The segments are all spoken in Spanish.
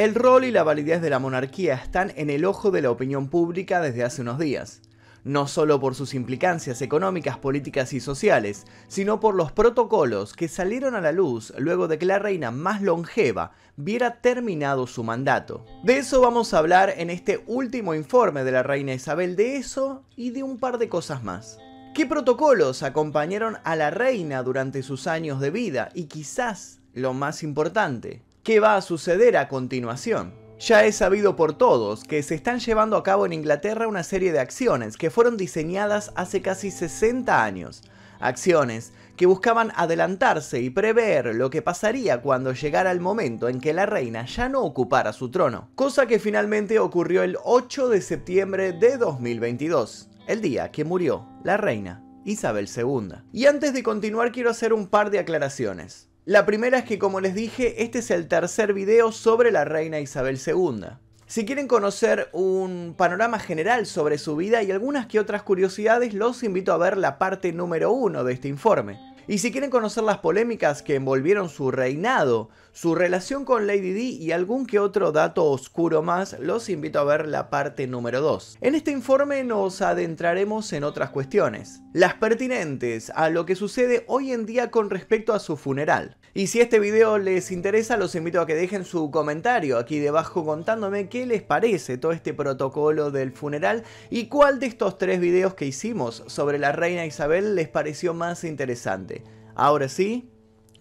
El rol y la validez de la monarquía están en el ojo de la opinión pública desde hace unos días, no solo por sus implicancias económicas, políticas y sociales, sino por los protocolos que salieron a la luz luego de que la reina más longeva viera terminado su mandato. De eso vamos a hablar en este último informe de la reina Isabel, de eso y de un par de cosas más. ¿Qué protocolos acompañaron a la reina durante sus años de vida? Y quizás lo más importante, qué va a suceder a continuación. Ya es sabido por todos que se están llevando a cabo en Inglaterra una serie de acciones que fueron diseñadas hace casi 60 años. Acciones que buscaban adelantarse y prever lo que pasaría cuando llegara el momento en que la reina ya no ocupara su trono, cosa que finalmente ocurrió el 8 de septiembre de 2022, el día que murió la reina Isabel II. Y antes de continuar quiero hacer un par de aclaraciones. La primera es que como les dije, este es el tercer video sobre la reina Isabel II. Si quieren conocer un panorama general sobre su vida y algunas que otras curiosidades, los invito a ver la parte número 1 de este informe. Y si quieren conocer las polémicas que envolvieron su reinado, su relación con Lady Di y algún que otro dato oscuro más, los invito a ver la parte número 2. En este informe nos adentraremos en otras cuestiones, las pertinentes a lo que sucede hoy en día con respecto a su funeral. Y si este video les interesa, los invito a que dejen su comentario aquí debajo contándome qué les parece todo este protocolo del funeral y cuál de estos tres videos que hicimos sobre la reina Isabel les pareció más interesante. Ahora sí,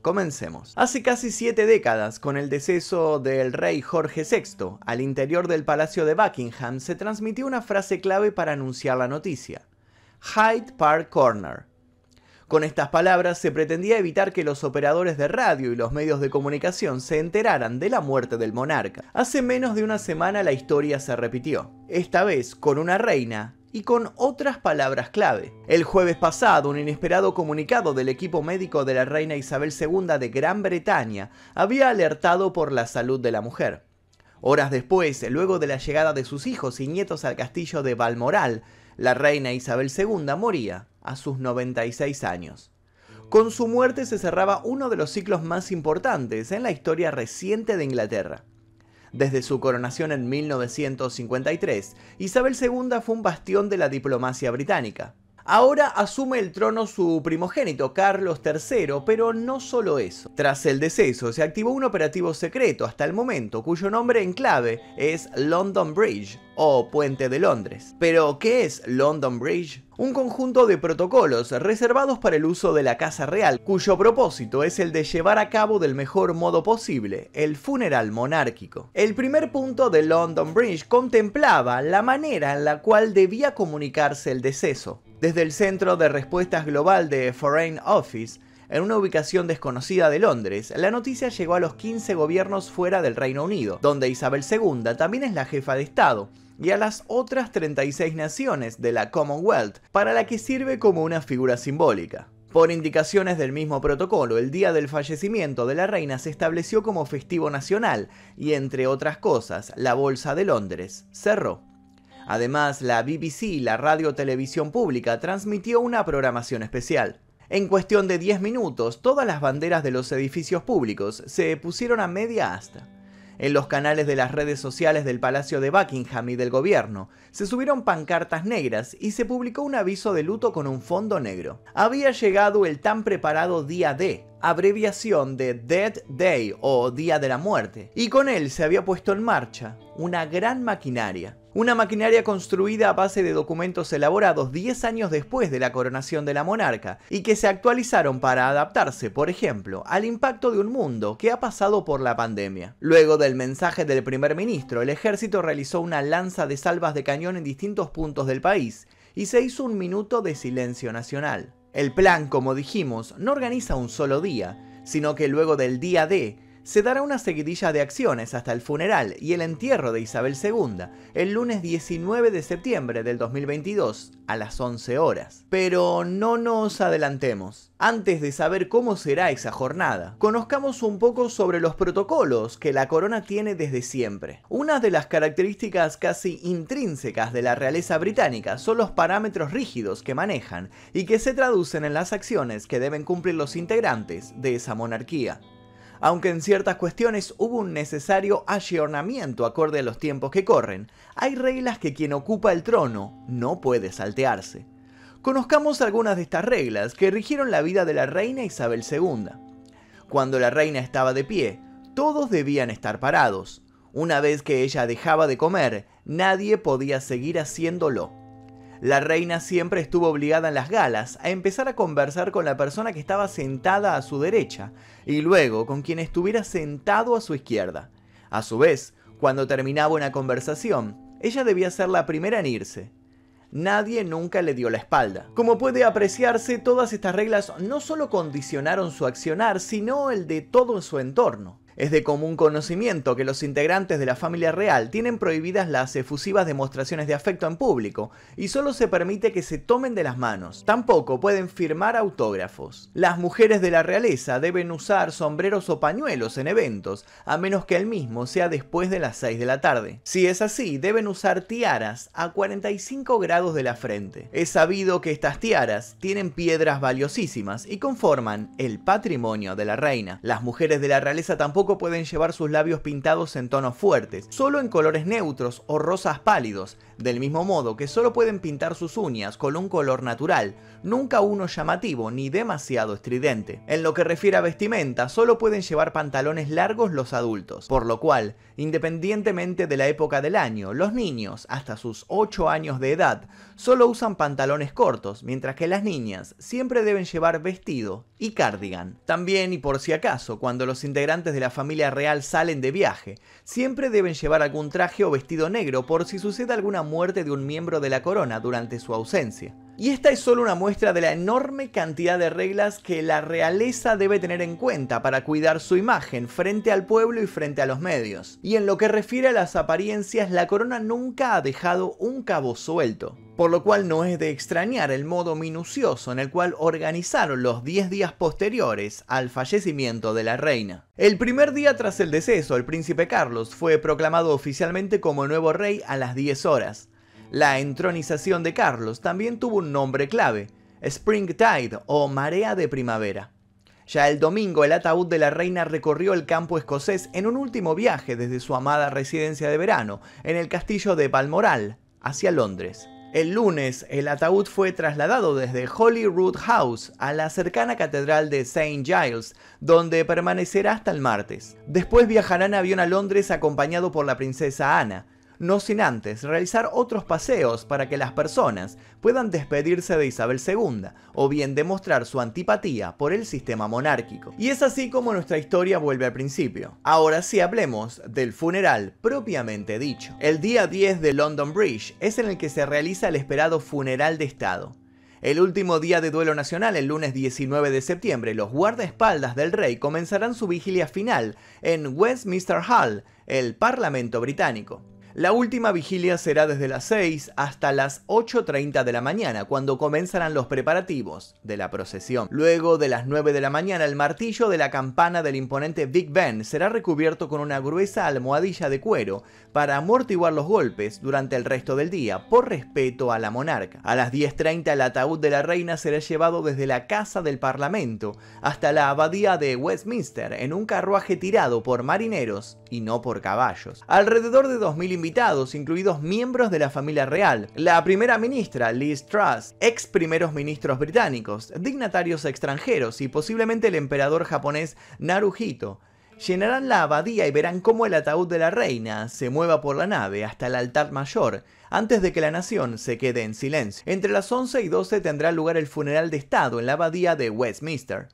Comencemos. Hace casi siete décadas, con el deceso del rey Jorge VI, al interior del Palacio de Buckingham se transmitió una frase clave para anunciar la noticia. Hyde Park Corner. Con estas palabras se pretendía evitar que los operadores de radio y los medios de comunicación se enteraran de la muerte del monarca. Hace menos de una semana la historia se repitió, esta vez con una reina y con otras palabras clave. El jueves pasado, un inesperado comunicado del equipo médico de la reina Isabel II de Gran Bretaña había alertado por la salud de la mujer. Horas después, luego de la llegada de sus hijos y nietos al castillo de Balmoral, la reina Isabel II moría a sus 96 años. Con su muerte se cerraba uno de los ciclos más importantes en la historia reciente de Inglaterra. Desde su coronación en 1953, Isabel II fue un bastión de la diplomacia británica. Ahora asume el trono su primogénito, Carlos III, pero no solo eso. Tras el deceso, se activó un operativo secreto hasta el momento, cuyo nombre en clave es London Bridge, o Puente de Londres. Pero, ¿qué es London Bridge? un conjunto de protocolos reservados para el uso de la Casa Real, cuyo propósito es el de llevar a cabo del mejor modo posible el funeral monárquico. El primer punto de London Bridge contemplaba la manera en la cual debía comunicarse el deceso. Desde el Centro de Respuestas Global de Foreign Office, en una ubicación desconocida de Londres, la noticia llegó a los 15 gobiernos fuera del Reino Unido, donde Isabel II también es la jefa de Estado y a las otras 36 naciones de la Commonwealth, para la que sirve como una figura simbólica. Por indicaciones del mismo protocolo, el día del fallecimiento de la reina se estableció como festivo nacional y, entre otras cosas, la Bolsa de Londres cerró. Además, la BBC, la radio televisión pública, transmitió una programación especial. En cuestión de 10 minutos, todas las banderas de los edificios públicos se pusieron a media asta. En los canales de las redes sociales del Palacio de Buckingham y del gobierno se subieron pancartas negras y se publicó un aviso de luto con un fondo negro. Había llegado el tan preparado día D, abreviación de Dead Day o Día de la Muerte, y con él se había puesto en marcha una gran maquinaria. Una maquinaria construida a base de documentos elaborados 10 años después de la coronación de la monarca y que se actualizaron para adaptarse, por ejemplo, al impacto de un mundo que ha pasado por la pandemia. Luego del mensaje del primer ministro, el ejército realizó una lanza de salvas de cañón en distintos puntos del país y se hizo un minuto de silencio nacional. El plan, como dijimos, no organiza un solo día, sino que luego del día D se dará una seguidilla de acciones hasta el funeral y el entierro de Isabel II, el lunes 19 de septiembre del 2022, a las 11 horas. Pero no nos adelantemos. Antes de saber cómo será esa jornada, conozcamos un poco sobre los protocolos que la corona tiene desde siempre. Una de las características casi intrínsecas de la realeza británica son los parámetros rígidos que manejan y que se traducen en las acciones que deben cumplir los integrantes de esa monarquía. Aunque en ciertas cuestiones hubo un necesario ayornamiento acorde a los tiempos que corren, hay reglas que quien ocupa el trono no puede saltearse. Conozcamos algunas de estas reglas que rigieron la vida de la reina Isabel II. Cuando la reina estaba de pie, todos debían estar parados. Una vez que ella dejaba de comer, nadie podía seguir haciéndolo. La reina siempre estuvo obligada en las galas a empezar a conversar con la persona que estaba sentada a su derecha y luego con quien estuviera sentado a su izquierda. A su vez, cuando terminaba una conversación, ella debía ser la primera en irse. Nadie nunca le dio la espalda. Como puede apreciarse, todas estas reglas no solo condicionaron su accionar, sino el de todo su entorno. Es de común conocimiento que los integrantes de la familia real tienen prohibidas las efusivas demostraciones de afecto en público y solo se permite que se tomen de las manos. Tampoco pueden firmar autógrafos. Las mujeres de la realeza deben usar sombreros o pañuelos en eventos, a menos que el mismo sea después de las 6 de la tarde. Si es así, deben usar tiaras a 45 grados de la frente. Es sabido que estas tiaras tienen piedras valiosísimas y conforman el patrimonio de la reina. Las mujeres de la realeza tampoco pueden llevar sus labios pintados en tonos fuertes, solo en colores neutros o rosas pálidos, del mismo modo que solo pueden pintar sus uñas con un color natural, nunca uno llamativo ni demasiado estridente. En lo que refiere a vestimenta, solo pueden llevar pantalones largos los adultos, por lo cual, independientemente de la época del año, los niños, hasta sus 8 años de edad, solo usan pantalones cortos, mientras que las niñas siempre deben llevar vestido y cardigan. También, y por si acaso, cuando los integrantes de la familia real salen de viaje, siempre deben llevar algún traje o vestido negro por si sucede alguna muerte de un miembro de la corona durante su ausencia. Y esta es solo una muestra de la enorme cantidad de reglas que la realeza debe tener en cuenta para cuidar su imagen frente al pueblo y frente a los medios. Y en lo que refiere a las apariencias, la corona nunca ha dejado un cabo suelto por lo cual no es de extrañar el modo minucioso en el cual organizaron los 10 días posteriores al fallecimiento de la reina. El primer día tras el deceso, el príncipe Carlos fue proclamado oficialmente como nuevo rey a las 10 horas. La entronización de Carlos también tuvo un nombre clave, Springtide o Marea de Primavera. Ya el domingo el ataúd de la reina recorrió el campo escocés en un último viaje desde su amada residencia de verano, en el castillo de Balmoral, hacia Londres. El lunes, el ataúd fue trasladado desde Holyrood House a la cercana catedral de St. Giles, donde permanecerá hasta el martes. Después viajará en avión a Londres acompañado por la princesa Ana, no sin antes realizar otros paseos para que las personas puedan despedirse de Isabel II o bien demostrar su antipatía por el sistema monárquico. Y es así como nuestra historia vuelve al principio. Ahora sí hablemos del funeral propiamente dicho. El día 10 de London Bridge es en el que se realiza el esperado funeral de Estado. El último día de duelo nacional, el lunes 19 de septiembre, los guardaespaldas del rey comenzarán su vigilia final en Westminster Hall, el Parlamento británico. La última vigilia será desde las 6 hasta las 8.30 de la mañana, cuando comenzarán los preparativos de la procesión. Luego de las 9 de la mañana, el martillo de la campana del imponente Big Ben será recubierto con una gruesa almohadilla de cuero para amortiguar los golpes durante el resto del día, por respeto a la monarca. A las 10.30 el ataúd de la reina será llevado desde la Casa del Parlamento hasta la abadía de Westminster en un carruaje tirado por marineros y no por caballos. Alrededor de 2.000 invitados incluidos miembros de la familia real, la primera ministra Liz Truss, ex primeros ministros británicos, dignatarios extranjeros y posiblemente el emperador japonés Naruhito, llenarán la abadía y verán cómo el ataúd de la reina se mueva por la nave hasta el altar mayor, antes de que la nación se quede en silencio. Entre las 11 y 12 tendrá lugar el funeral de estado en la abadía de Westminster.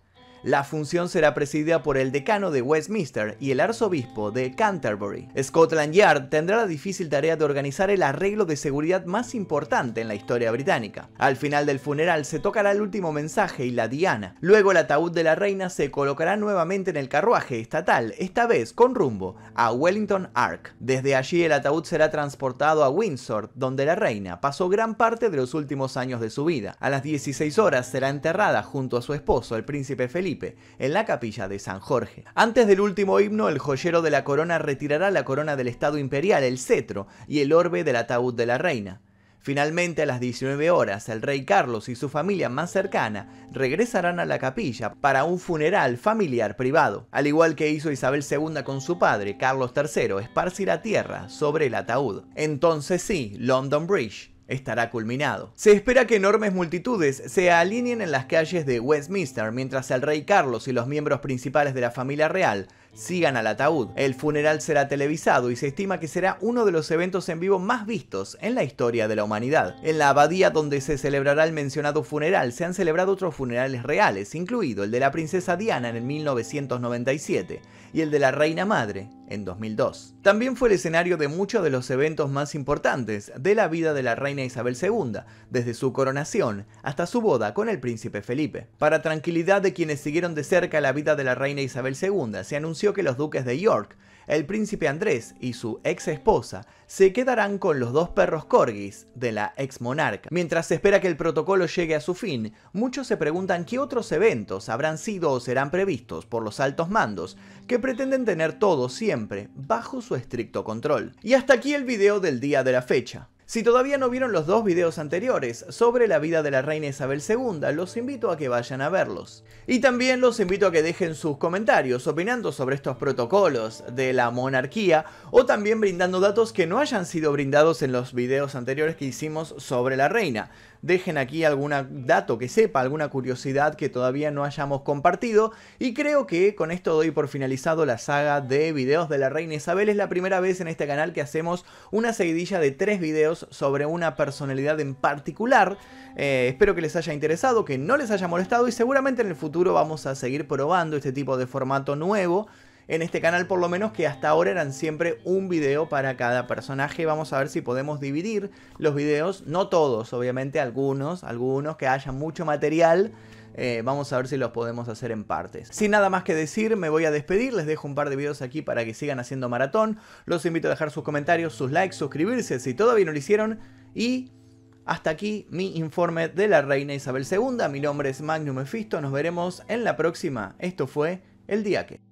La función será presidida por el decano de Westminster y el arzobispo de Canterbury. Scotland Yard tendrá la difícil tarea de organizar el arreglo de seguridad más importante en la historia británica. Al final del funeral se tocará el último mensaje y la diana. Luego el ataúd de la reina se colocará nuevamente en el carruaje estatal, esta vez con rumbo a Wellington Ark. Desde allí el ataúd será transportado a Windsor, donde la reina pasó gran parte de los últimos años de su vida. A las 16 horas será enterrada junto a su esposo, el príncipe Felipe, en la capilla de San Jorge. Antes del último himno, el joyero de la corona retirará la corona del Estado imperial, el cetro y el orbe del ataúd de la reina. Finalmente, a las 19 horas, el rey Carlos y su familia más cercana regresarán a la capilla para un funeral familiar privado. Al igual que hizo Isabel II con su padre, Carlos III esparcirá tierra sobre el ataúd. Entonces sí, London Bridge estará culminado. Se espera que enormes multitudes se alineen en las calles de Westminster mientras el rey Carlos y los miembros principales de la familia real sigan al ataúd. El funeral será televisado y se estima que será uno de los eventos en vivo más vistos en la historia de la humanidad. En la abadía donde se celebrará el mencionado funeral se han celebrado otros funerales reales, incluido el de la princesa Diana en 1997 y el de la reina madre en 2002. También fue el escenario de muchos de los eventos más importantes de la vida de la reina Isabel II, desde su coronación hasta su boda con el príncipe Felipe. Para tranquilidad de quienes siguieron de cerca la vida de la reina Isabel II, se anunció que los duques de York, el príncipe Andrés y su ex esposa se quedarán con los dos perros corgis de la ex monarca. Mientras se espera que el protocolo llegue a su fin, muchos se preguntan qué otros eventos habrán sido o serán previstos por los altos mandos que pretenden tener todo siempre bajo su estricto control. Y hasta aquí el video del día de la fecha. Si todavía no vieron los dos videos anteriores sobre la vida de la reina Isabel II, los invito a que vayan a verlos. Y también los invito a que dejen sus comentarios opinando sobre estos protocolos de la monarquía o también brindando datos que no hayan sido brindados en los videos anteriores que hicimos sobre la reina dejen aquí algún dato que sepa, alguna curiosidad que todavía no hayamos compartido. Y creo que con esto doy por finalizado la saga de videos de la reina Isabel. Es la primera vez en este canal que hacemos una seguidilla de tres videos sobre una personalidad en particular. Eh, espero que les haya interesado, que no les haya molestado y seguramente en el futuro vamos a seguir probando este tipo de formato nuevo en este canal por lo menos que hasta ahora eran siempre un video para cada personaje. Vamos a ver si podemos dividir los videos, no todos, obviamente algunos, algunos que haya mucho material. Eh, vamos a ver si los podemos hacer en partes. Sin nada más que decir, me voy a despedir. Les dejo un par de videos aquí para que sigan haciendo maratón. Los invito a dejar sus comentarios, sus likes, suscribirse si todavía no lo hicieron. Y hasta aquí mi informe de la reina Isabel II. Mi nombre es Magnum Mephisto. Nos veremos en la próxima. Esto fue El Día Que.